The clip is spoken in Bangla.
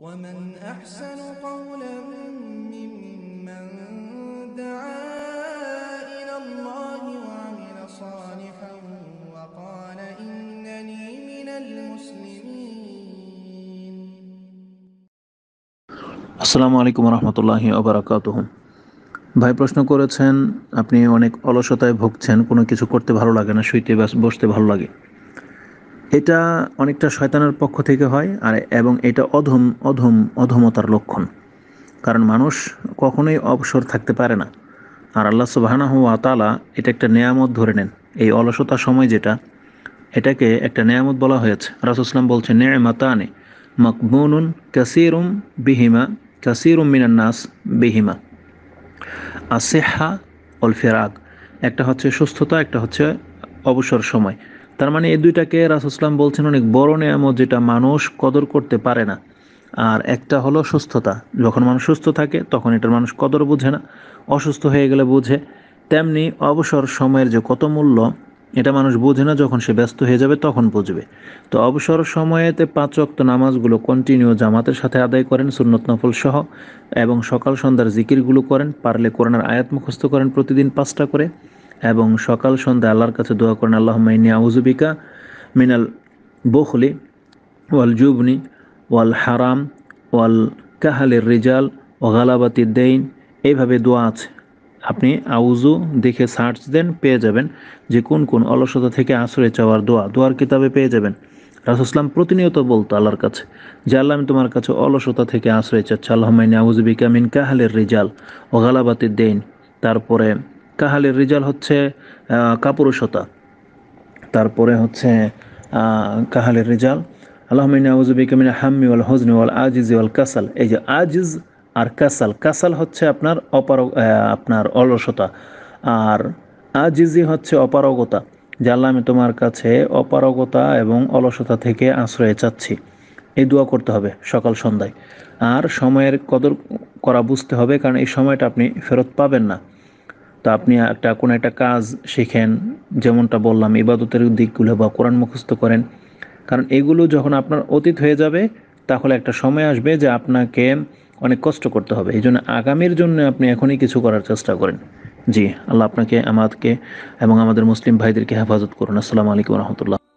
ومن أحسن قولا ممن دعا إلى الله وعمل صالحا وقال إنني من المسلمين السلام عليكم ورحمة الله وبركاته ভাই প্রশ্ন করেছেন আপনি অনেক অলসতায় ভুগছেন কোনো কিছু করতে ভালো লাগে না শুইতে বসতে ভালো লাগে এটা অনেকটা শয়তানের পক্ষ থেকে হয় আর এবং এটা অধম অধম অধমতার লক্ষণ কারণ মানুষ কখনোই অবসর থাকতে পারে না আর আল্লাহ সুবাহানাহ আতালা এটা একটা নেয়ামত ধরে নেন এই অলসতা সময় যেটা এটাকে একটা নেয়ামত বলা হয়েছে রাসুসলাম বলছে নেয়ামাতানে মকবুনুন কাসিরুম বিহিমা কাসিরুম মিনান্নাস বিহিমা আসেহা অল ফেরাগ একটা হচ্ছে সুস্থতা একটা হচ্ছে অবসর সময় তার মানে এই দুইটাকে রাসুসলাম বলছেন অনেক বড় নেয়ামত যেটা মানুষ কদর করতে পারে না আর একটা হলো সুস্থতা যখন মানুষ সুস্থ থাকে তখন এটার মানুষ কদর বুঝে না অসুস্থ হয়ে গেলে বুঝে তেমনি অবসর সময়ের যে কত মূল্য এটা মানুষ বোঝে না যখন সে ব্যস্ত হয়ে যাবে তখন বুঝবে তো অবসর সময়েতে পাঁচ অক্ত নামাজগুলো কন্টিনিউ জামাতের সাথে আদায় করেন সুন্নত নফল সহ এবং সকাল সন্ধ্যার জিকিরগুলো করেন পারলে করোনার আয়াত মুখস্থ করেন প্রতিদিন পাঁচটা করে এবং সকাল সন্ধ্যা আল্লাহর কাছে দোয়া করেন আল্লাহ মাইনি আউজুবিকা মিনাল বখলি ওয়াল জুবনি ওয়াল হারাম ওয়াল কাহালের রিজাল ও গালাবাতি দেইন এইভাবে দোয়া আছে আপনি আউজু দেখে সার্চ দেন পেয়ে যাবেন যে কোন কোন অলসতা থেকে আশ্রয় চাওয়ার দোয়া দোয়ার কিতাবে পেয়ে যাবেন রাসুসলাম প্রতিনিয়ত বলতো আল্লাহর কাছে যে আল্লাহ আমি তোমার কাছে অলসতা থেকে আশ্রয় চাচ্ছি আল্লাহ মাইনি আউজুবিকা মিন কাহালের রিজাল ও গালাবাতি দেইন তারপরে কাহালের রেজাল হচ্ছে কাপুরুষতা তারপরে হচ্ছে কাহালের রেজাল আল্লাহমিনা হাম্মি ওয়াল হজনি ওয়াল আজিজ ওয়াল কাসাল এই যে আজিজ আর কাসাল কাসাল হচ্ছে আপনার অপার আপনার অলসতা আর আজিজি হচ্ছে অপারগতা যে আল্লাহ আমি তোমার কাছে অপারগতা এবং অলসতা থেকে আশ্রয় চাচ্ছি এই দোয়া করতে হবে সকাল সন্ধ্যায় আর সময়ের কদর করা বুঝতে হবে কারণ এই সময়টা আপনি ফেরত পাবেন না তো আপনি একটা কোনো একটা কাজ শেখেন যেমনটা বললাম ইবাদতের দিকগুলো বা কোরআন মুখস্থ করেন কারণ এগুলো যখন আপনার অতীত হয়ে যাবে তাহলে একটা সময় আসবে যে আপনাকে অনেক কষ্ট করতে হবে এই জন্য আগামীর জন্য আপনি এখনই কিছু করার চেষ্টা করেন জি আল্লাহ আপনাকে আমাদেরকে এবং আমাদের মুসলিম ভাইদেরকে হেফাজত করুন আসসালামু আলাইকুম রহমতুল্লাহ